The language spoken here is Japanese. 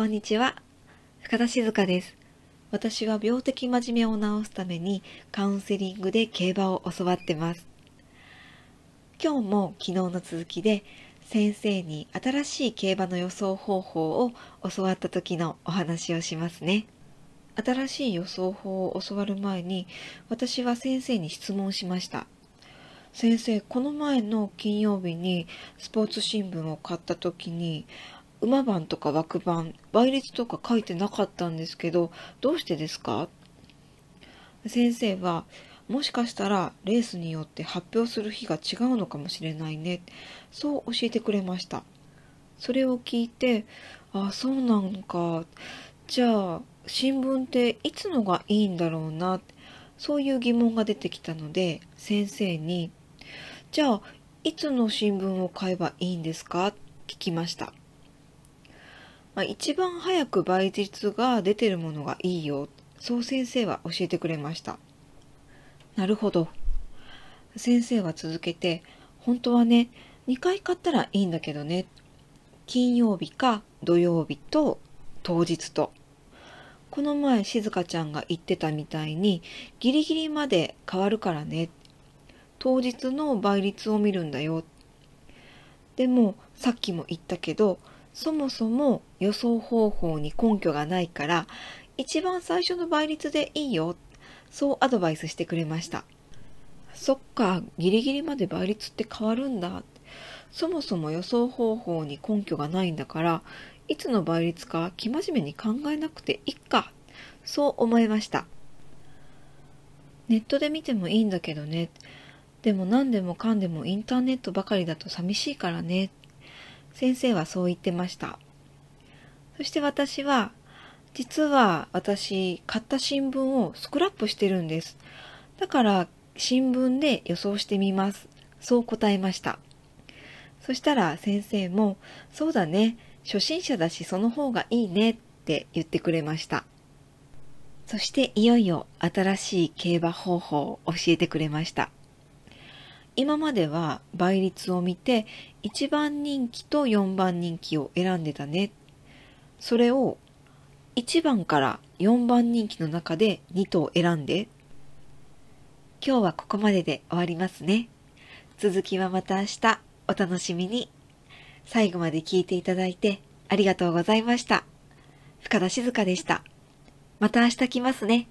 こんにちは。深田静香です。私は病的真面目を治すためにカウンセリングで競馬を教わってます。今日も昨日の続きで先生に新しい競馬の予想方法を教わった時のお話をしますね。新しい予想法を教わる前に私は先生に質問しました。先生、この前の金曜日にスポーツ新聞を買った時に馬番とか枠番倍率とか書いてなかったんですけどどうしてですか先生はもしかしたらレースによって発表する日が違うのかもしれないねそう教えてくれましたそれを聞いてああそうなんかじゃあ新聞っていつのがいいんだろうなそういう疑問が出てきたので先生にじゃあいつの新聞を買えばいいんですか聞きましたまあ、一番早く倍率が出てるものがいいよそう先生は教えてくれましたなるほど先生は続けて本当はね2回買ったらいいんだけどね金曜日か土曜日と当日とこの前しずかちゃんが言ってたみたいにギリギリまで変わるからね当日の倍率を見るんだよでもさっきも言ったけどそもそも予想方法に根拠がないから一番最初の倍率でいいよそうアドバイスしてくれましたそっかギリギリまで倍率って変わるんだそもそも予想方法に根拠がないんだからいつの倍率か生真面目に考えなくていっかそう思いましたネットで見てもいいんだけどねでも何でもかんでもインターネットばかりだと寂しいからね先生はそう言ってました。そして私は、実は私、買った新聞をスクラップしてるんです。だから、新聞で予想してみます。そう答えました。そしたら先生も、そうだね、初心者だしその方がいいねって言ってくれました。そしていよいよ新しい競馬方法を教えてくれました。今までは倍率を見て1番人気と4番人気を選んでたね。それを1番から4番人気の中で2頭選んで。今日はここまでで終わりますね。続きはまた明日お楽しみに。最後まで聞いていただいてありがとうございました。深田静香でした。また明日来ますね。